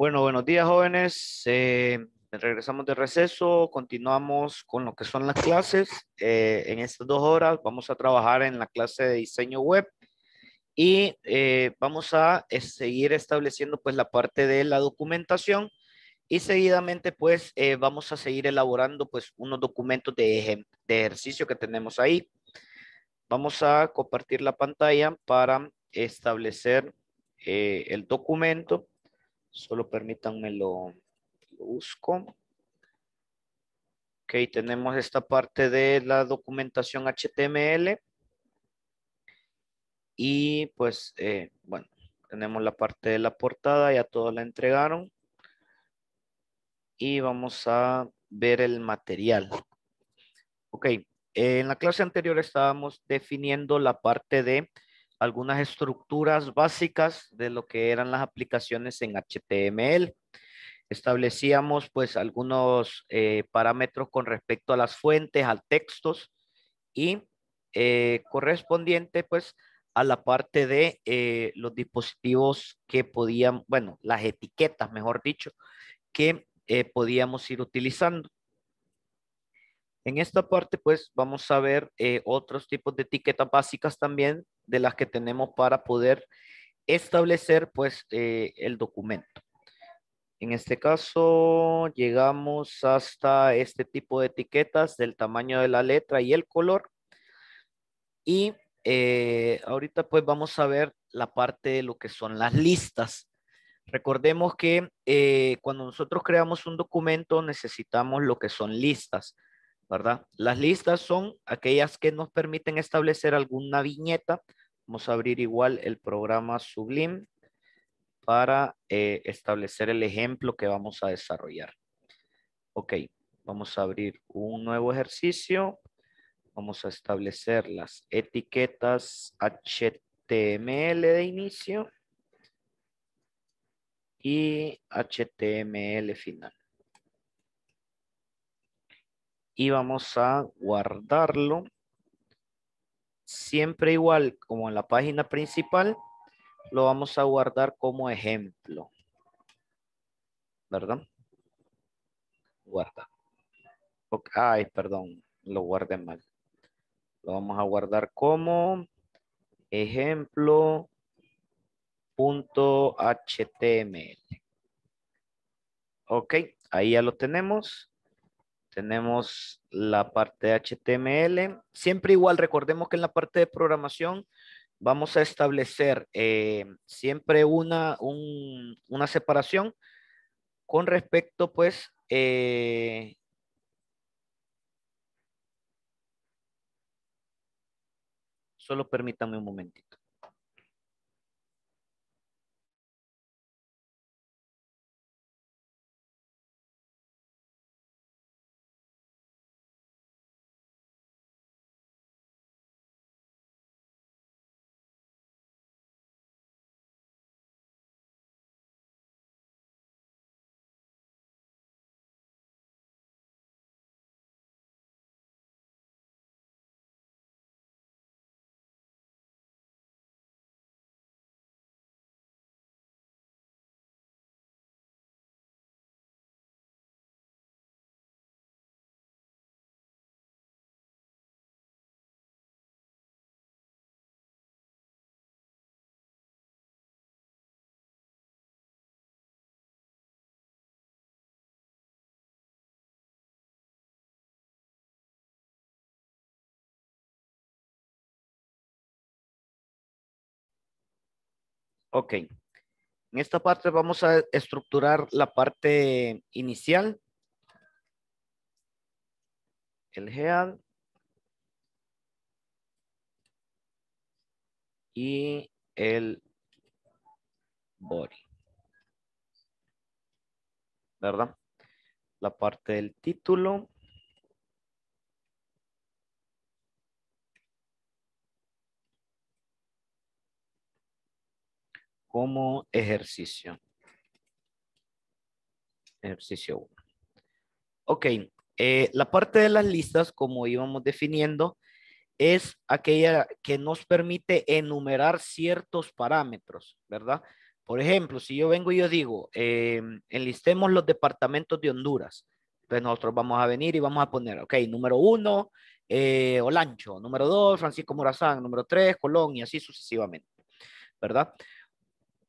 Bueno, buenos días jóvenes. Eh, regresamos de receso, continuamos con lo que son las clases. Eh, en estas dos horas vamos a trabajar en la clase de diseño web y eh, vamos a seguir estableciendo pues la parte de la documentación y seguidamente pues vamos a seguir elaborando pues unos documentos de, de ejercicio que tenemos ahí. Vamos a compartir la pantalla para establecer el documento Solo permítanme lo, busco. Ok, tenemos esta parte de la documentación HTML. Y pues, eh, bueno, tenemos la parte de la portada, ya todos la entregaron. Y vamos a ver el material. Ok, en la clase anterior estábamos definiendo la parte de algunas estructuras básicas de lo que eran las aplicaciones en HTML. Establecíamos pues algunos eh, parámetros con respecto a las fuentes, al textos y eh, correspondiente pues a la parte de eh, los dispositivos que podían, bueno, las etiquetas, mejor dicho, que podíamos ir utilizando. En esta parte, pues, vamos a ver otros tipos de etiquetas básicas también de las que tenemos para poder establecer pues eh, el documento. En este caso llegamos hasta este tipo de etiquetas del tamaño de la letra y el color. Y eh, ahorita pues vamos a ver la parte de lo que son las listas. Recordemos que eh, cuando nosotros creamos un documento necesitamos lo que son listas. ¿verdad? Las listas son aquellas que nos permiten establecer alguna viñeta. Vamos a abrir igual el programa Sublime para eh, establecer el ejemplo que vamos a desarrollar. Ok, vamos a abrir un nuevo ejercicio. Vamos a establecer las etiquetas HTML de inicio y HTML final y vamos a guardarlo. Siempre igual como en la página principal, lo vamos a guardar como ejemplo. ¿Verdad? Guarda. ok Ay, perdón, lo guardé mal. Lo vamos a guardar como ejemplo punto html. Ok, ahí ya lo tenemos. Tenemos la parte HTML. Siempre igual, recordemos que en la parte de programación vamos a establecer eh, siempre una, una separación con respecto pues eh, solo permítame un momentito. Ok. En esta parte vamos a estructurar la parte inicial. El head. Y el body. ¿Verdad? La parte del título. como ejercicio. Ejercicio 1. Ok, eh, la parte de las listas, como íbamos definiendo, es aquella que nos permite enumerar ciertos parámetros, ¿verdad? Por ejemplo, si yo vengo y yo digo, em, enlistemos los departamentos de Honduras, entonces pues nosotros vamos a venir y vamos a poner, ok, número uno, eh, Olancho, número dos, Francisco Morazán, número tres, Colón, y así sucesivamente, ¿verdad?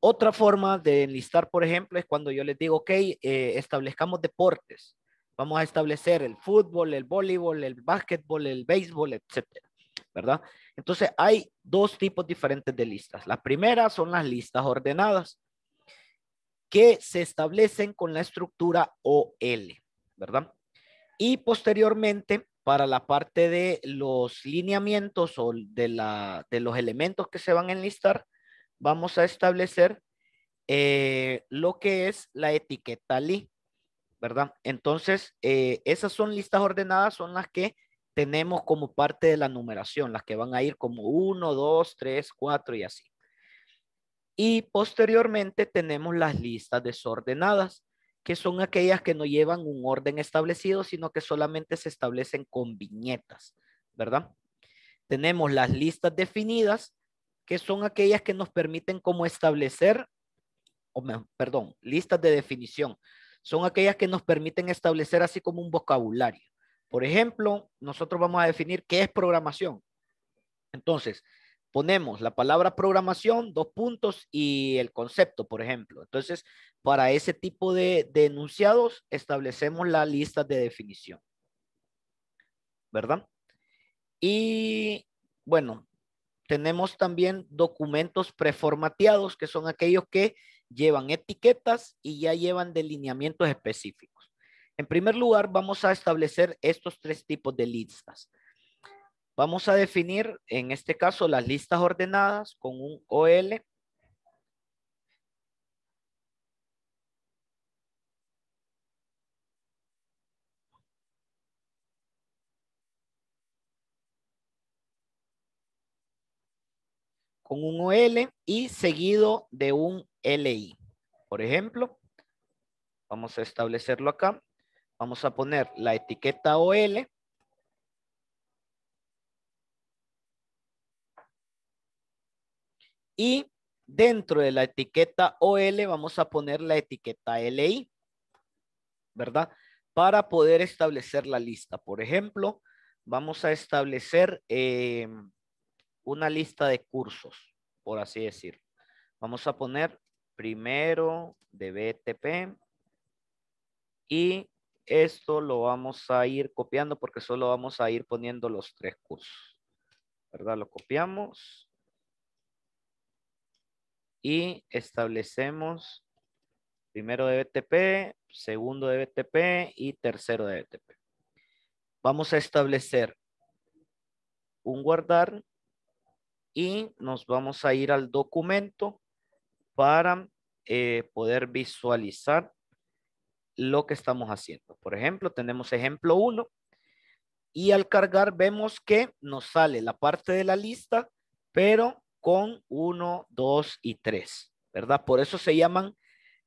Otra forma de enlistar, por ejemplo, es cuando yo les digo, ok, eh, establezcamos deportes. Vamos a establecer el fútbol, el voleibol, el básquetbol, el béisbol, etcétera, ¿verdad? Entonces hay dos tipos diferentes de listas. La primera son las listas ordenadas que se establecen con la estructura OL, ¿verdad? Y posteriormente, para la parte de los lineamientos o de, de los elementos que se van a enlistar, vamos a establecer eh, lo que es la etiqueta Li, ¿verdad? Entonces, eh, esas son listas ordenadas, son las que tenemos como parte de la numeración, las que van a ir como 1, 2, 3, 4 y así. Y posteriormente tenemos las listas desordenadas, que son aquellas que no llevan un orden establecido, sino que solamente se establecen con viñetas, ¿verdad? Tenemos las listas definidas, que son aquellas que nos permiten como establecer, o perdón, listas de definición. Son aquellas que nos permiten establecer así como un vocabulario. Por ejemplo, nosotros vamos a definir qué es programación. Entonces, ponemos la palabra programación, dos puntos y el concepto, por ejemplo. Entonces, para ese tipo de, de enunciados, establecemos la lista de definición. ¿Verdad? Y bueno, tenemos también documentos preformateados, que son aquellos que llevan etiquetas y ya llevan delineamientos específicos. En primer lugar, vamos a establecer estos tres tipos de listas. Vamos a definir, en este caso, las listas ordenadas con un OL con un OL y seguido de un LI. Por ejemplo, vamos a establecerlo acá. Vamos a poner la etiqueta OL. Y dentro de la etiqueta OL vamos a poner la etiqueta LI. ¿Verdad? Para poder establecer la lista. Por ejemplo, vamos a establecer... Eh, una lista de cursos, por así decir. Vamos a poner primero de BTP y esto lo vamos a ir copiando porque solo vamos a ir poniendo los tres cursos. ¿Verdad? Lo copiamos. Y establecemos primero de BTP, segundo de BTP y tercero de BTP. Vamos a establecer un guardar y nos vamos a ir al documento para eh, poder visualizar lo que estamos haciendo. Por ejemplo, tenemos ejemplo 1 y al cargar vemos que nos sale la parte de la lista, pero con 1, 2 y 3, ¿verdad? Por eso se llaman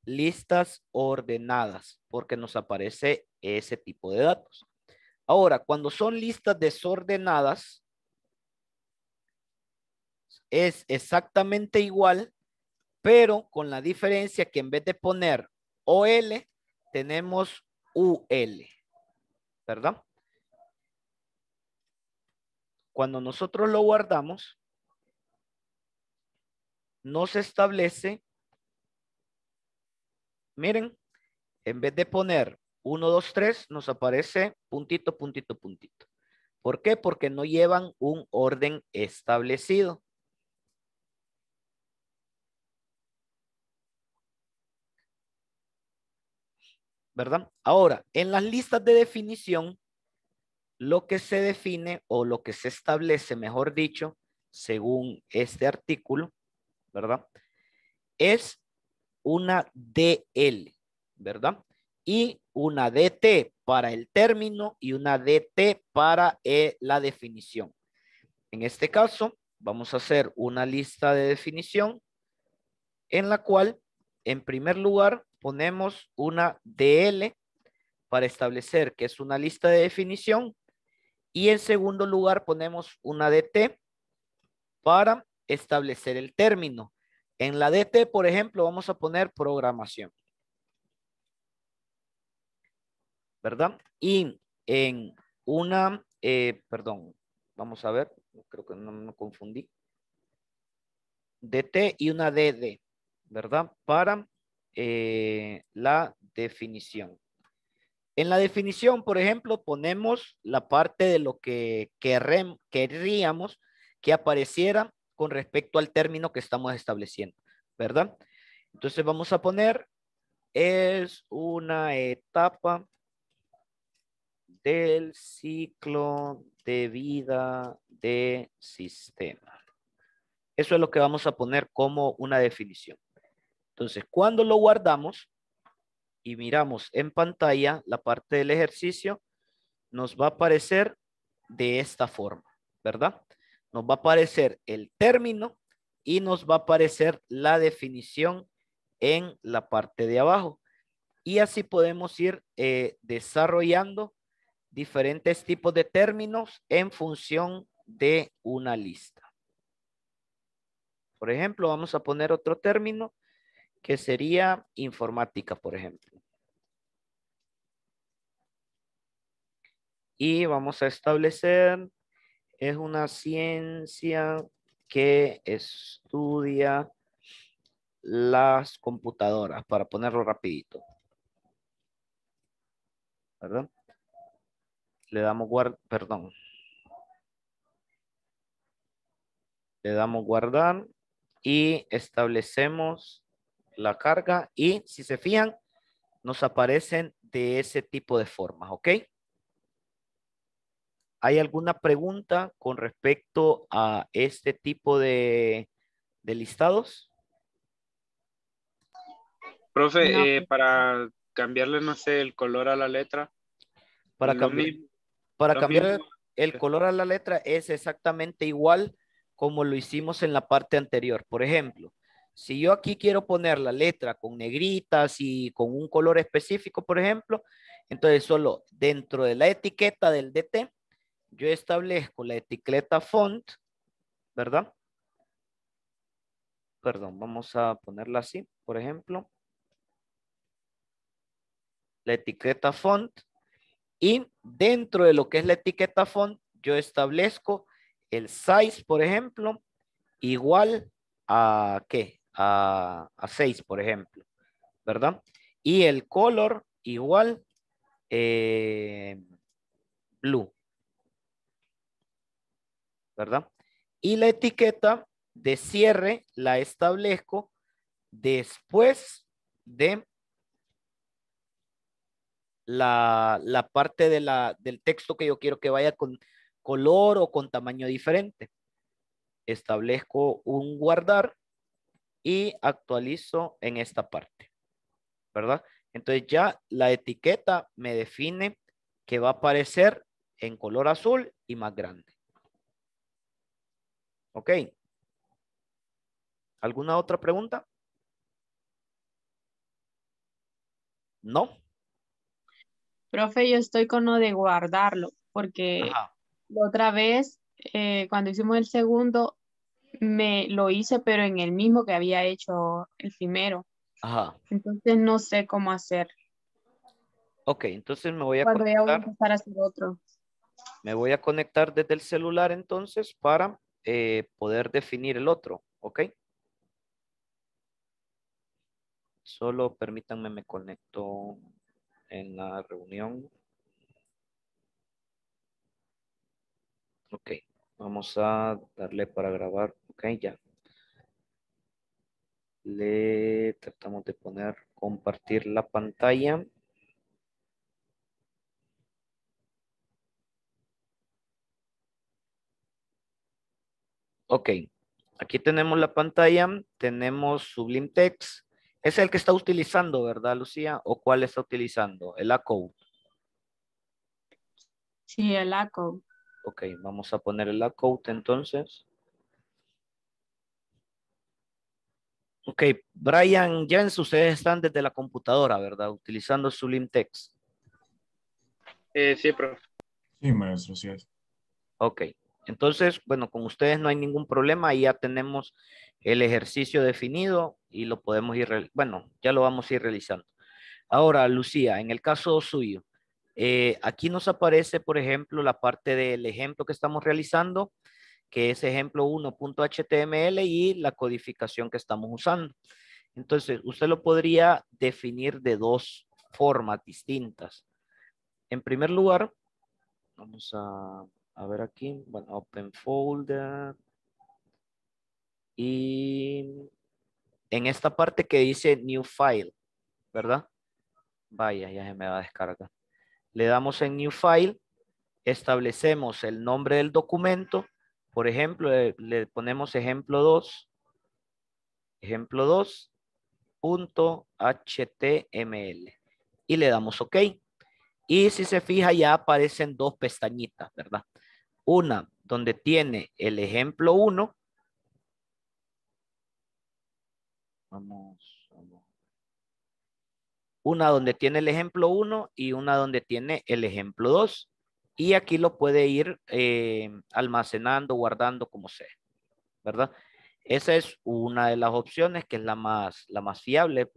listas ordenadas, porque nos aparece ese tipo de datos. Ahora, cuando son listas desordenadas, es exactamente igual, pero con la diferencia que en vez de poner OL, tenemos UL, ¿verdad? Cuando nosotros lo guardamos, no se establece, miren, en vez de poner 1, 2, 3, nos aparece puntito, puntito, puntito. ¿Por qué? Porque no llevan un orden establecido. ¿verdad? Ahora, en las listas de definición, lo que se define o lo que se establece, mejor dicho, según este artículo, ¿verdad? Es una DL, ¿verdad? Y una DT para el término y una DT para eh, la definición. En este caso, vamos a hacer una lista de definición en la cual en primer lugar, ponemos una DL para establecer que es una lista de definición. Y en segundo lugar, ponemos una DT para establecer el término. En la DT, por ejemplo, vamos a poner programación. ¿Verdad? Y en una, eh, perdón, vamos a ver, creo que no me confundí. DT y una DD. ¿verdad? Para eh, la definición. En la definición, por ejemplo, ponemos la parte de lo que querríamos que apareciera con respecto al término que estamos estableciendo, ¿verdad? Entonces vamos a poner, es una etapa del ciclo de vida de sistema. Eso es lo que vamos a poner como una definición. Entonces, cuando lo guardamos y miramos en pantalla la parte del ejercicio, nos va a aparecer de esta forma, ¿verdad? Nos va a aparecer el término y nos va a aparecer la definición en la parte de abajo. Y así podemos ir eh, desarrollando diferentes tipos de términos en función de una lista. Por ejemplo, vamos a poner otro término que sería informática, por ejemplo. Y vamos a establecer, es una ciencia que estudia las computadoras, para ponerlo rapidito. ¿Verdad? Le damos guardar, perdón. Le damos guardar y establecemos la carga y si se fijan, nos aparecen de ese tipo de formas, ¿ok? ¿Hay alguna pregunta con respecto a este tipo de, listados? Profe, eh, pues, para cambiarle, no sé, el color a la letra. Para, cambiar, el color a la letra es exactamente igual como lo hicimos en la parte anterior. Por ejemplo, si yo aquí quiero poner la letra con negritas y con un color específico, por ejemplo, entonces solo dentro de la etiqueta del DT, yo establezco la etiqueta font, ¿verdad? Perdón, vamos a ponerla así, por ejemplo. La etiqueta font. Y dentro de lo que es la etiqueta font, yo establezco el size, por ejemplo, igual a qué? a, seis, 6, por ejemplo, ¿verdad? Y el color igual eh, blue, ¿verdad? Y la etiqueta de cierre la establezco después de la, parte de del texto que yo quiero que vaya con color o con tamaño diferente. Establezco un guardar y actualizo en esta parte, ¿verdad? Entonces ya la etiqueta me define que va a aparecer en color azul y más grande. ¿Ok? ¿Alguna otra pregunta? No. Profe, yo estoy con lo de guardarlo, porque otra vez, eh, cuando hicimos el segundo, me lo hice, pero en el mismo que había hecho el primero. Entonces no sé cómo hacer. Ok, entonces me voy a conectar. otro. Me voy a conectar desde el celular entonces para eh, poder definir el otro, ¿ok? Solo permítanme, me conecto en la reunión. Ok. Vamos a darle para grabar. Ok, ya. Le tratamos de poner compartir la pantalla. Ok, aquí tenemos la pantalla, tenemos Sublime Text. Es el que está utilizando, ¿verdad, Lucía? ¿O cuál está utilizando? El ACO. Sí, el ACO. Ok, vamos a poner el lockout entonces. Ok, Brian Jens, ustedes están desde la computadora, ¿verdad? Utilizando su Limtex. Eh, sí, profesor. Sí, maestro, sí es. Ok, entonces, bueno, con ustedes no hay ningún problema, ahí ya tenemos el ejercicio definido y lo podemos ir, bueno, ya lo vamos a ir realizando. Ahora, Lucía, en el caso suyo, eh, aquí nos aparece, por ejemplo, la parte del ejemplo que estamos realizando, que es ejemplo 1.html y la codificación que estamos usando. Entonces, usted lo podría definir de dos formas distintas. En primer lugar, vamos a, a ver aquí, bueno, open folder. Y en esta parte que dice new file, ¿verdad? Vaya, ya se me va a descargar le damos en New File, establecemos el nombre del documento, por ejemplo, le, ponemos ejemplo 2, ejemplo 2.html y le damos OK. Y si se fija ya aparecen dos pestañitas, ¿verdad? Una donde tiene el ejemplo 1. Vamos una donde tiene el ejemplo 1 y una donde tiene el ejemplo 2. Y aquí lo puede ir eh, almacenando, guardando, como sea, ¿verdad? Esa es una de las opciones que es la más, la más fiable.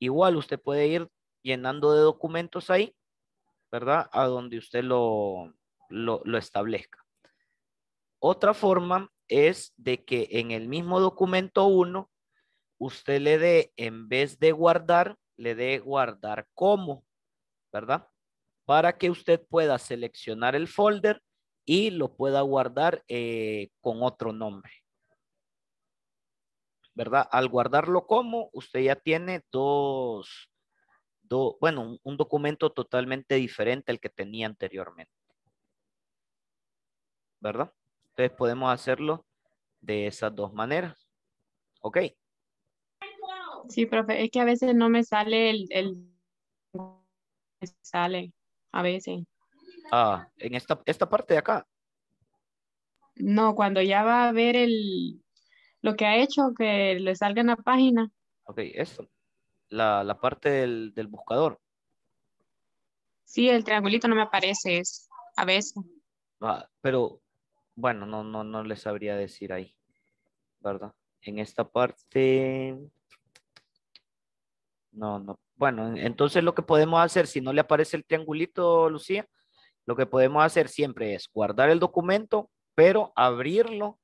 Igual usted puede ir llenando de documentos ahí, ¿verdad? A donde usted lo, lo, lo establezca. Otra forma es de que en el mismo documento 1, usted le dé, en vez de guardar, le dé guardar como, ¿verdad? Para que usted pueda seleccionar el folder y lo pueda guardar eh, con otro nombre. ¿Verdad? Al guardarlo como, usted ya tiene dos, dos bueno, un, un documento totalmente diferente al que tenía anteriormente. ¿Verdad? Entonces podemos hacerlo de esas dos maneras. Ok. Sí, profe, es que a veces no me sale el, el... sale, a veces. Ah, en esta, parte de acá. No, cuando ya va a ver el, lo que ha hecho, que le salga en la página. Ok, eso. La, parte del, buscador. Sí, el triangulito no me aparece, es a veces. pero, bueno, no, no, no le sabría decir ahí, ¿verdad? En esta parte... No, no. Bueno, entonces lo que podemos hacer, si no le aparece el triangulito, Lucía, lo que podemos hacer siempre es guardar el documento, pero abrirlo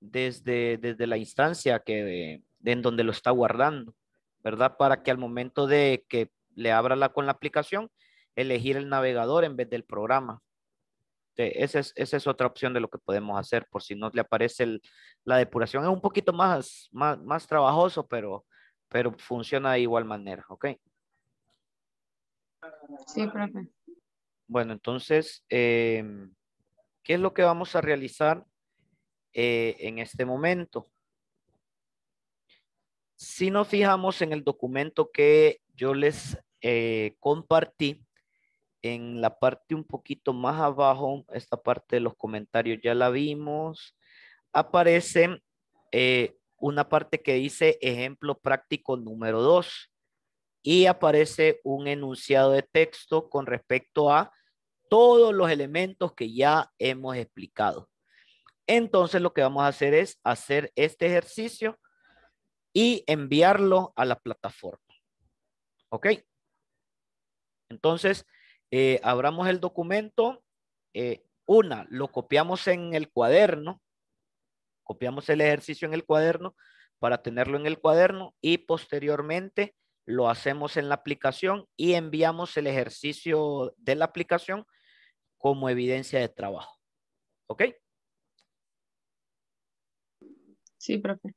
desde, desde la instancia que, en donde lo está guardando, ¿verdad? Para que al momento de que le abra la, con la aplicación, elegir el navegador en vez del programa. esa, es, es otra opción de lo que podemos hacer, por si no le aparece el, la depuración. Es un poquito más, más, más trabajoso, pero pero funciona de igual manera, ¿ok? Sí, profe. Bueno, entonces, em, ¿qué es lo que vamos a realizar eh, en este momento? Si nos fijamos en el documento que yo les eh, compartí, en la parte un poquito más abajo, esta parte de los comentarios ya la vimos, aparece eh, una parte que dice ejemplo práctico número 2 y aparece un enunciado de texto con respecto a todos los elementos que ya hemos explicado. Entonces lo que vamos a hacer es hacer este ejercicio y enviarlo a la plataforma. ¿Ok? Entonces, eh, abramos el documento. Eh, una, lo copiamos en el cuaderno Copiamos el ejercicio en el cuaderno para tenerlo en el cuaderno y posteriormente lo hacemos en la aplicación y enviamos el ejercicio de la aplicación como evidencia de trabajo. ¿Ok? Sí, profe.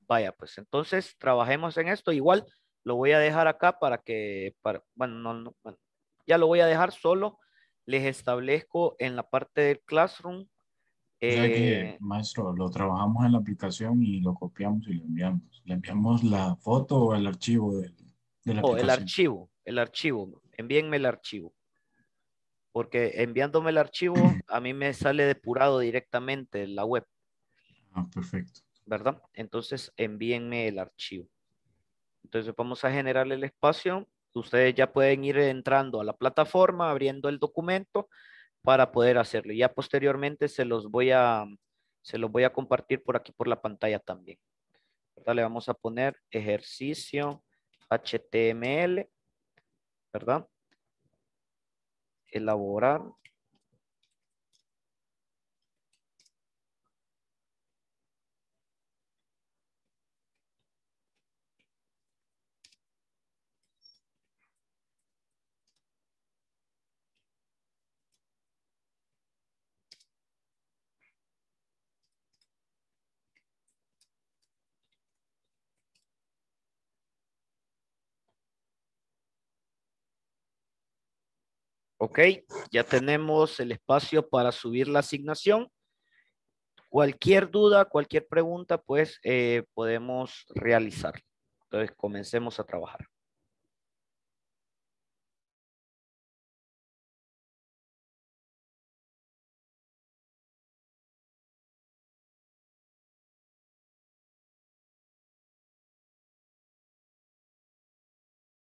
Vaya, pues entonces trabajemos en esto. Igual lo voy a dejar acá para que, bueno, ya lo voy a dejar solo. Les establezco en la parte del Classroom eh, maestro, lo trabajamos en la aplicación y lo copiamos y lo enviamos. Le enviamos la foto o el archivo de la oh, aplicación. el archivo, el archivo. Envíenme el archivo. Porque enviándome el archivo, a mí me sale depurado directamente en la web. Ah, perfecto. ¿Verdad? Entonces, envíenme el archivo. Entonces, vamos a generar el espacio. Ustedes ya pueden ir entrando a la plataforma, abriendo el documento para poder hacerlo. Ya posteriormente se los voy a, se los voy a compartir por aquí por la pantalla también. Le vamos a poner ejercicio HTML, ¿verdad? Elaborar Ok, ya tenemos el espacio para subir la asignación. Cualquier duda, cualquier pregunta, pues eh, podemos realizar. Entonces, comencemos a trabajar.